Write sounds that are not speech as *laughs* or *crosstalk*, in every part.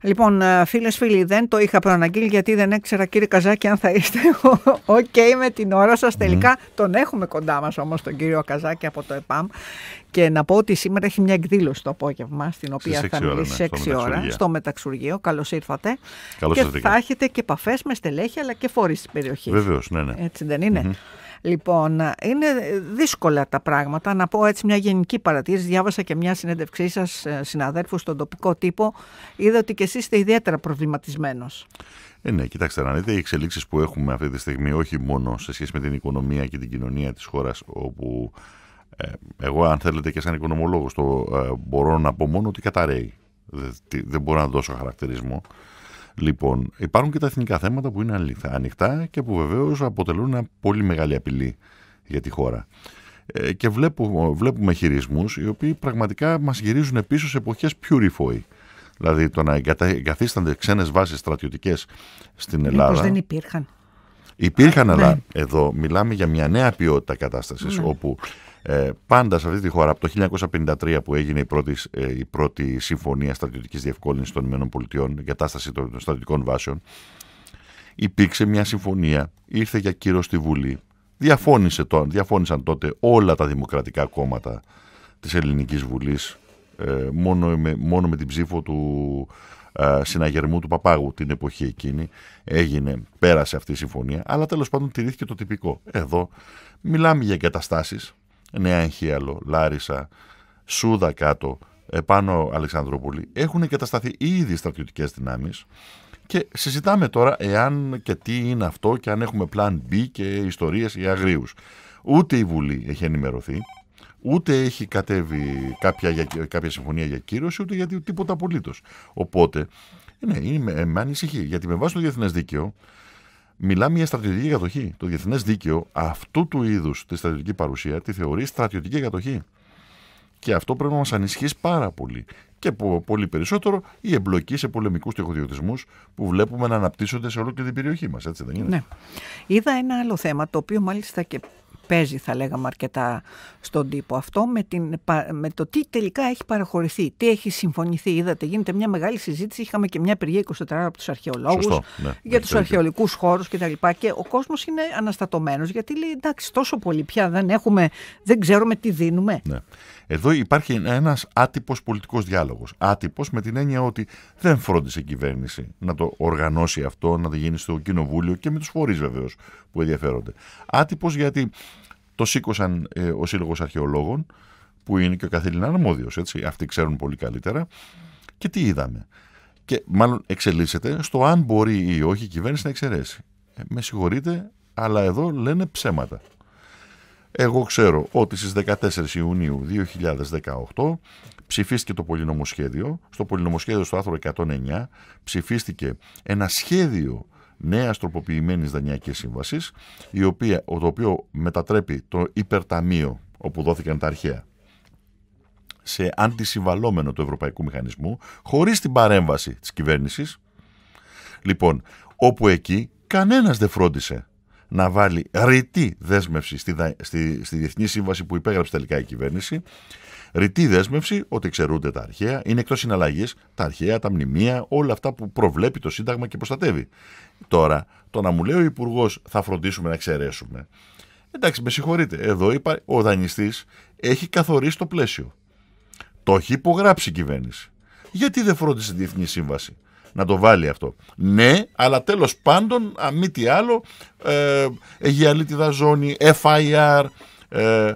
Λοιπόν, ε, φίλες, φίλοι, δεν το είχα προαναγγείλει γιατί δεν έξερα, κύριε Καζάκη, αν θα είστε. *laughs* Οκ, okay, με την ώρα σας. Τελικά τον έχουμε κοντά μας όμως τον κύριο Καζάκη από το ΕΠΑΜ. Και να πω ότι σήμερα έχει μια εκδήλωση το απόγευμα, στην οποία θα ναι, μιλήσει 6 ώρα, στο Μεταξουργείο. Καλώς ήρθατε. και θα έχετε και επαφές με στελέχη αλλά και φορείς της περιοχής. Βεβαίως, ναι, ναι. Έτσι δεν ειναι Λοιπόν, είναι δύσκολα τα πράγματα. Να πω έτσι μια γενική παρατήρηση. Διάβασα και μια συνέντευξή σας, ε, συναδέλφου, στον τοπικό τύπο. Είδα ότι και εσείς είστε ιδιαίτερα προβληματισμένος. Ε, ναι, κοιτάξτε να δείτε οι εξελίξεις που έχουμε αυτή τη στιγμή, όχι μόνο σε σχέση με την οικονομία και την κοινωνία της χώρας, όπου ε, εγώ, αν θέλετε, και σαν οικονομολόγος, το ε, μπορώ να πω μόνο ότι καταραίει. δεν μπορώ να δώσω χαρακτηρισμό. Λοιπόν, υπάρχουν και τα εθνικά θέματα που είναι ανοιχτά και που βεβαίως αποτελούν μια πολύ μεγάλη απειλή για τη χώρα. Ε, και βλέπουμε, βλέπουμε χειρισμούς οι οποίοι πραγματικά μας γυρίζουν πίσω σε πιο ρηφόη. Δηλαδή το να εγκαθίστανται ξένες βάσεις στρατιωτικές στην Ελλάδα. Μήπως δεν υπήρχαν. Υπήρχαν, αλλά ναι. εδώ μιλάμε για μια νέα ποιότητα κατάστασης ναι. όπου ε, πάντα σε αυτή τη χώρα, από το 1953 που έγινε η πρώτη, ε, η πρώτη συμφωνία στρατιωτικής διευκόλυνσης των ΗΠΑ, για κατάσταση των στρατιωτικών βάσεων, υπήρξε μια συμφωνία, ήρθε για κύριο στη Βουλή, διαφώνησε το, διαφώνησαν τότε όλα τα δημοκρατικά κόμματα της Ελληνικής Βουλής, ε, μόνο, με, μόνο με την ψήφο του ε, συναγερμού του Παπάγου την εποχή εκείνη έγινε, πέρασε αυτή η συμφωνία αλλά τέλος πάντων τηρήθηκε το τυπικό εδώ μιλάμε για εγκαταστάσεις Νέα Αγχίαλο, Λάρισα, Σούδα κάτω, επάνω Αλεξανδρούπολη, έχουν εγκατασταθεί ήδη στρατιωτικές δυνάμεις. Και συζητάμε τώρα εάν και τι είναι αυτό και αν έχουμε πλάν B και ιστορίες ή αγρίους. Ούτε για Βουλή έχει ενημερωθεί, ούτε έχει κατέβει κάποια, συμφωνία για κύρωση, ούτε γιατί τίποτα απολύτως. Οπότε, είναι, με, με γιατί με βάση το διεθνές δίκαιο, Μιλάμε για στρατιωτική κατοχή. Το διεθνές δίκαιο αυτού του είδους τη στρατιωτική παρουσία τη θεωρεί στρατιωτική κατοχή. Και αυτό πρέπει να μας ανισχύσει πάρα πολύ. Και πολύ περισσότερο η εμπλοκή σε πολεμικούς τεχοδιωτισμού που βλέπουμε να αναπτύσσονται σε όλη την περιοχή μας, έτσι δεν είναι. Ναι. Είδα ένα άλλο θέμα το οποίο μάλιστα και παίζει θα λέγαμε αρκετά στον τύπο αυτό με, την, με το τι τελικά έχει παραχωρηθεί, τι έχει συμφωνηθεί. Είδατε, γίνεται μια μεγάλη συζήτηση. Είχαμε και μια πηγή 24 από τους αρχαιολόγους ναι, για τους αρχαιολικούς χώρους κτλ. Και, και ο κόσμος είναι αναστατωμένος γιατί λέει εντάξει, τόσο πολύ πια δεν έχουμε, δεν ξέρουμε τι δίνουμε. Ναι. Εδώ υπάρχει ένας άτυπος πολιτικός διάλογος. Άτυπος με την έννοια ότι δεν φρόντισε η κυβέρνηση να το οργανώσει αυτό, να το γίνει στο κοινοβούλιο και με τους φορείς βεβαίως που ενδιαφέρονται. Άτυπος γιατί το σήκωσαν ε, ο Σύλλογος Αρχαιολόγων, που είναι και ο καθήλυνα αρμόδιος. Αυτοί ξέρουν πολύ καλύτερα. Και τι είδαμε. Και μάλλον εξελίσσεται στο αν μπορεί ή όχι η κυβέρνηση να εξαιρέσει. Ε, με συγχωρείτε, αλλά εδώ λένε ψέματα. Εγώ ξέρω ότι στις 14 Ιουνίου 2018 ψηφίστηκε το πολυνομοσχέδιο. Στο πολυνομοσχέδιο στο άρθρο 109 ψηφίστηκε ένα σχέδιο νέας τροποποιημένης δανειακής σύμβασης, το οποίο μετατρέπει το υπερταμείο όπου δόθηκαν τα αρχαία σε αντισυμβαλόμενο του Ευρωπαϊκού Μηχανισμού, χωρίς την παρέμβαση της κυβέρνησης. Λοιπόν, όπου εκεί κανένας δεν φρόντισε να βάλει ρητή δέσμευση στη, στη, στη Διεθνή Σύμβαση που υπέγραψε τελικά η κυβέρνηση. Ρητή δέσμευση ότι ξερούνται τα αρχαία, είναι εκτός συναλλαγής τα αρχαία, τα μνημεία, όλα αυτά που προβλέπει το Σύνταγμα και προστατεύει. Τώρα, το να μου λέει ο Υπουργός θα φροντίσουμε να εξαιρέσουμε. Εντάξει, με συγχωρείτε. Εδώ είπα, ο δανειστής έχει καθορίσει το πλαίσιο. Το έχει υπογράψει η κυβέρνηση. Γιατί δεν φρόντισε τη Διεθνή Σύμβαση να το βάλει αυτό. Ναι, αλλά τέλος πάντων, αν μη τι άλλο, ε, αλήτιδα Ζώνη, FIR, ε,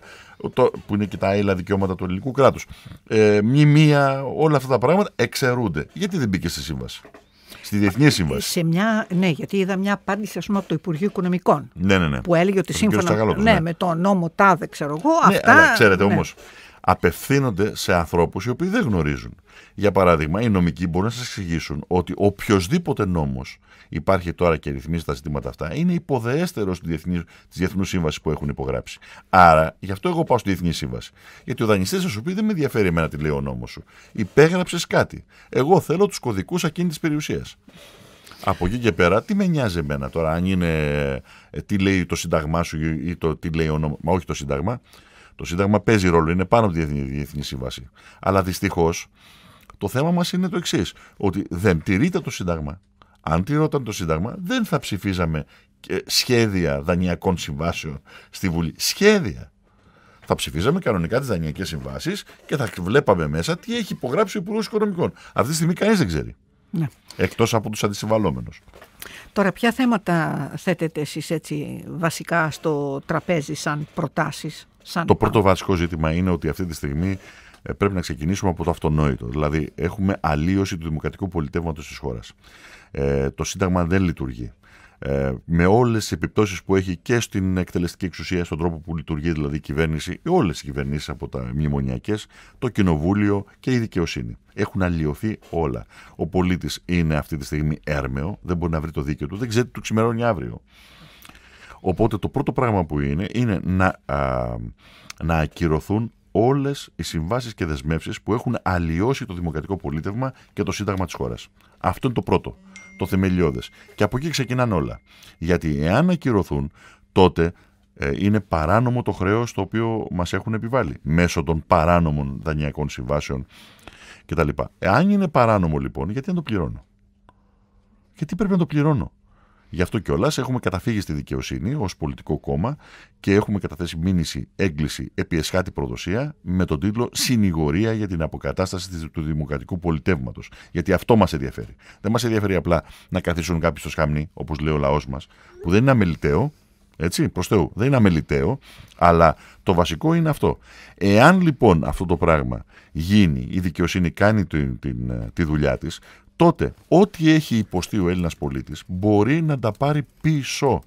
το, που είναι και τα άλλα δικαιώματα του ελληνικού κράτους, ε, μνημεία, όλα αυτά τα πράγματα εξαιρούνται. Γιατί δεν μπήκε στη σύμβαση. Στη Διεθνή ε, Σύμβαση. Σε μια, ναι, γιατί είδα μια απάντηση ας πούμε, από το Υπουργείο Οικονομικών. Ναι, ναι, ναι. Που έλεγε ότι σύμφωνα ναι, ναι. με τον νόμο ΤΑΔΕ, ξέρω εγώ. Ναι, αλλά ξέρετε ναι. όμως, απευθύνονται σε ανθρώπους οι οποίοι δεν γνωρίζουν. Για παράδειγμα, οι νομικοί μπορούν να σας εξηγήσουν ότι οποιοδήποτε νόμος υπάρχει τώρα και ρυθμίζει τα ζητήματα αυτά, είναι υποδεέστερος της Διεθνούς Σύμβασης που έχουν υπογράψει. Άρα, γι' αυτό εγώ πάω στη Διεθνή Σύμβαση. Γιατί ο δανειστής θα σου πει: Δεν με ενδιαφέρει εμένα τι λέει ο νόμος σου. Υπέγραψες κάτι. Εγώ θέλω τους κωδικούς ακίνητης περιουσίας. Από εκεί και πέρα, τι με νοιάζει εμένα τώρα, αν είναι ε, τι λέει το Σύνταγμά σου ή το τι λέει ο μα όχι το Σύνταγμα, το Σύνταγμα παίζει ρόλο, είναι πάνω από τη Διεθνή, Σύμβαση. Αλλά δυστυχώς το θέμα μας είναι το εξής: Ότι δεν τηρείται το Σύνταγμα. Αν τηρώταν το Σύνταγμα, δεν θα ψηφίζαμε ε, σχέδια δανειακών συμβάσεων στη Βουλή. Σχέδια. Θα ψηφίζαμε κανονικά τις δανειακές συμβάσεις και θα βλέπαμε μέσα τι έχει υπογράψει ο Υπουργός Οικονομικών. Αυτή τη στιγμή κανείς δεν ξέρει. Ναι. Εκτός από τους αντισυμβαλόμενους. Τώρα, ποια θέματα θέτετε εσείς έτσι βασικά στο τραπέζι σαν προτάσεις. Το πρώτο βασικό ζήτημα είναι ότι αυτή τη στιγμή ε, πρέπει να ξεκινήσουμε από το αυτονόητο. Δηλαδή, έχουμε αλλίωση του δημοκρατικού πολιτεύματος της χώρας. Ε, το Σύνταγμα δεν λειτουργεί. Ε, με όλες τις επιπτώσεις που έχει και στην εκτελεστική εξουσία, στον τρόπο που λειτουργεί δηλαδή η κυβέρνηση, όλες οι κυβερνήσεις από τα μνημονιακές, το κοινοβούλιο και η δικαιοσύνη. Έχουν αλλοιωθεί όλα. Ο πολίτης είναι αυτή τη στιγμή έρμεο, δεν μπορεί να βρει το δίκαιο του, δεν ξέρει τι του ξημερώνει αύριο. Οπότε το πρώτο πράγμα που είναι είναι να, να ακυρωθούν όλες οι συμβάσεις και δεσμεύσεις που έχουν αλλοιώσει το δημοκρατικό πολίτευμα και το σύνταγμα της χώρας. Αυτό είναι το πρώτο. Το θεμελιώδες. Και από εκεί ξεκινάνε όλα. Γιατί εάν ακυρωθούν, τότε ε, είναι παράνομο το χρέος το οποίο μας έχουν επιβάλει μέσω των παράνομων δανειακών συμβάσεων κτλ. Εάν είναι παράνομο λοιπόν, γιατί να το πληρώνω. Γιατί πρέπει να το πληρώνω. Γι' αυτό κιόλας έχουμε καταφύγει στη δικαιοσύνη ως πολιτικό κόμμα και έχουμε καταθέσει μήνυση έγκληση επί εσχάτη προδοσία με τον τίτλο Συνηγορία για την αποκατάσταση του δημοκρατικού πολιτεύματος. Γιατί αυτό μας ενδιαφέρει. Δεν μας ενδιαφέρει απλά να καθίσουν κάποιοι στο σχαμνί, όπως λέει ο λαός μας, που δεν είναι αμεληταίο. Έτσι, προς Θεού, δεν είναι αμεληταίο, αλλά το βασικό είναι αυτό. Εάν λοιπόν αυτό το πράγμα γίνει, η δικαιοσύνη κάνει ε, τη, τη, της τότε ό,τι έχει υποστεί ο Έλληνας πολίτης μπορεί να τα πάρει πίσω.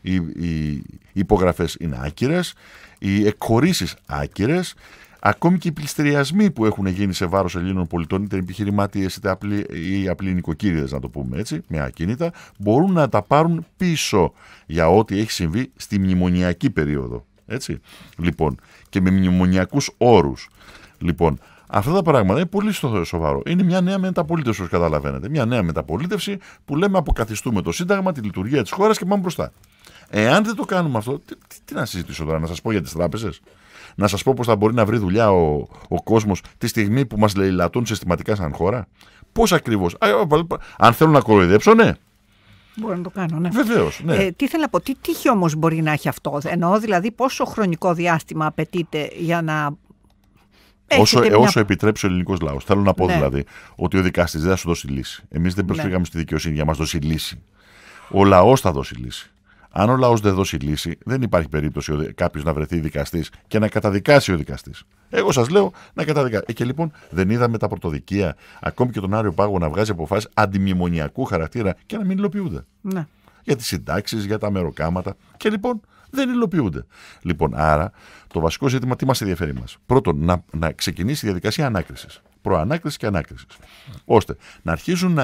Οι, οι υπογραφές είναι άκυρες, οι εκχωρήσεις άκυρες, ακόμη και οι πληστηριασμοί που έχουν γίνει σε βάρος Ελλήνων πολιτών, είτε επιχειρημάτιες είτε απλη ή απλοί νοικοκύριδες να το πούμε έτσι, με ακίνητα, μπορούν να τα πάρουν πίσω για ό,τι έχει συμβεί στη μνημονιακή περίοδο. Έτσι, λοιπόν, και με μνημονιακούς όρους. Λοιπόν, Αυτά τα πράγματα είναι πολύ σοβαρό. Είναι μια νέα μεταπολίτευση, όπως καταλαβαίνετε. Μια νέα μεταπολίτευση που λέμε αποκαθιστούμε το Σύνταγμα, τη λειτουργία της χώρας και πάμε μπροστά. Εάν δεν το κάνουμε αυτό, τι, τι, να συζητήσω τώρα, να σας πω για τις τράπεζες. Να σας πω πώς θα μπορεί να βρει δουλειά ο, ο κόσμος τη στιγμή που μας λαιλατούν συστηματικά σαν χώρα. Πώς ακριβώς. Αν θέλουν να κοροϊδέψω, ναι. Μπορώ να το κάνω, ναι. Βεβαίως. Ναι. Ε, τι θέλω να πω, τι τύχη όμως μπορεί να έχει αυτό. Εννοώ δηλαδή πόσο χρονικό διάστημα απαιτείται για να όσο, ε, μια... επιτρέψει ο ελληνικός λαός. Θέλω να πω ναι. δηλαδή ότι ο δικαστής δεν θα σου δώσει λύση. Εμείς δεν ναι. προσφύγαμε στη δικαιοσύνη για να μας δώσει λύση. Ο λαός θα δώσει λύση. Αν ο λαός δεν δώσει λύση, δεν υπάρχει περίπτωση κάποιος να βρεθεί δικαστής και να καταδικάσει ο δικαστής. Εγώ σας λέω να καταδικάσει. Ε, και λοιπόν δεν είδαμε τα πρωτοδικεία, ακόμη και τον Άριο Πάγο να βγάζει αποφάσεις αντιμνημονιακού χαρακτήρα και να μην υλοποιούνται. Ναι. Για τις συντάξεις, για τα μεροκάματα. Και λοιπόν δεν υλοποιούνται. Λοιπόν, άρα το βασικό ζήτημα τι μας ενδιαφέρει μα. Πρώτον, να, να ξεκινήσει η διαδικασία ανάκρισης. Προανάκρισης και ανάκρισης. Ώστε να αρχίζουν να,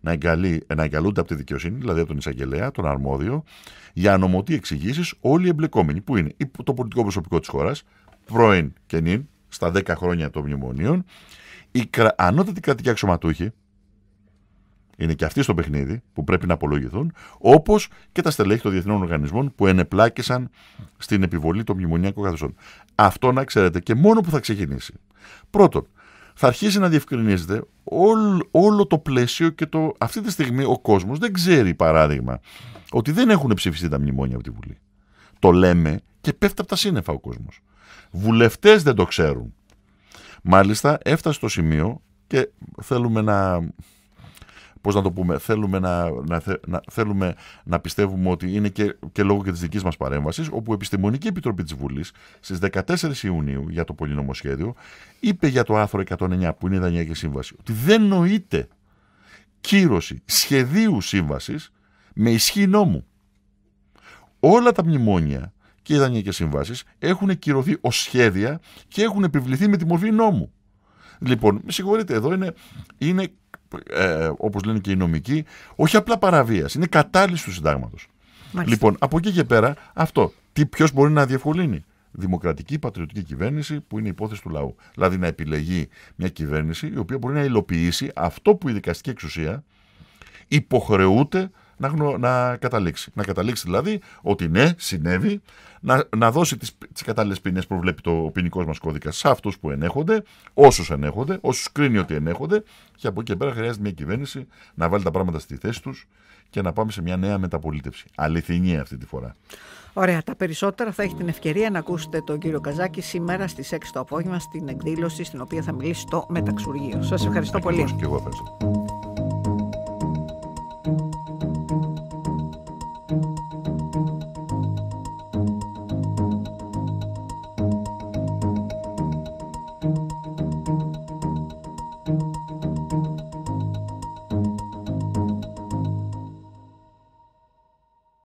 να, εγκαλεί, να εγκαλούνται από τη δικαιοσύνη, δηλαδή από τον εισαγγελέα, τον αρμόδιο, για ανομωτή εξηγήσεις όλοι οι εμπλεκόμενοι, που είναι το πολιτικό προσωπικό της χώρας, πρώην και νυν, στα 10 χρόνια των μνημονίων, οι ανώτατοι κρατικοί αξιωματούχοι, είναι και αυτοί στο παιχνίδι που πρέπει να απολογηθούν, όπως και τα στελέχη των διεθνών οργανισμών που ενεπλάκησαν στην επιβολή των μνημονιακών καθεστώτων. Αυτό να ξέρετε και μόνο που θα ξεκινήσει. Πρώτον, θα αρχίσει να διευκρινίζεται όλο, όλο το πλαίσιο και το. Αυτή τη στιγμή ο κόσμος δεν ξέρει, παράδειγμα, ότι δεν έχουν ψηφιστεί τα μνημόνια από τη Βουλή. Το λέμε και πέφτει από τα σύννεφα ο κόσμος. Βουλευτές δεν το ξέρουν. Μάλιστα, έφτασε το σημείο και θέλουμε να πώς να το πούμε, θέλουμε να, να, θέλουμε να πιστεύουμε ότι είναι και, και λόγω και της δικής μας παρέμβασης, όπου η Επιστημονική Επιτροπή της Βουλής στις 14 Ιουνίου για το πολυνομοσχέδιο είπε για το άρθρο 109 που είναι η Δανειακή Σύμβαση, ότι δεν νοείται κύρωση σχεδίου σύμβασης με ισχύ νόμου. Όλα τα μνημόνια και οι δανειακέ συμβάσει έχουν κυρωθεί ως σχέδια και έχουν επιβληθεί με τη μορφή νόμου. Λοιπόν, με συγχωρείτε, εδώ είναι ε, όπως λένε και οι νομικοί, όχι απλά παραβίαση. Είναι κατάλυση του συντάγματος. Λοιπόν, από εκεί και πέρα, αυτό. τι Ποιος μπορεί να διευκολύνει. Δημοκρατική πατριωτική κυβέρνηση που είναι υπόθεση του λαού. Δηλαδή να επιλεγεί μια κυβέρνηση η οποία μπορεί να υλοποιήσει αυτό που η δικαστική εξουσία υποχρεούται να, να καταλήξει. Να καταλήξει δηλαδή ότι ναι, συνέβη, να, να δώσει τις, τις κατάλληλες ποινές που βλέπει το ποινικό μας κώδικα σε αυτούς που ενέχονται, όσους ενέχονται, όσους κρίνει ότι ενέχονται και από εκεί και πέρα χρειάζεται μια κυβέρνηση να βάλει τα πράγματα στη θέση τους και να πάμε σε μια νέα μεταπολίτευση. Αληθινή αυτή τη φορά. Ωραία. Τα περισσότερα θα έχει την ευκαιρία να ακούσετε τον κύριο Καζάκη σήμερα στις 6 το απόγευμα στην εκδήλωση στην οποία θα μιλήσει στο Μεταξουργείο. Σας ευχαριστώ Ακριβώς, πολύ. Και εγώ ευχαριστώ.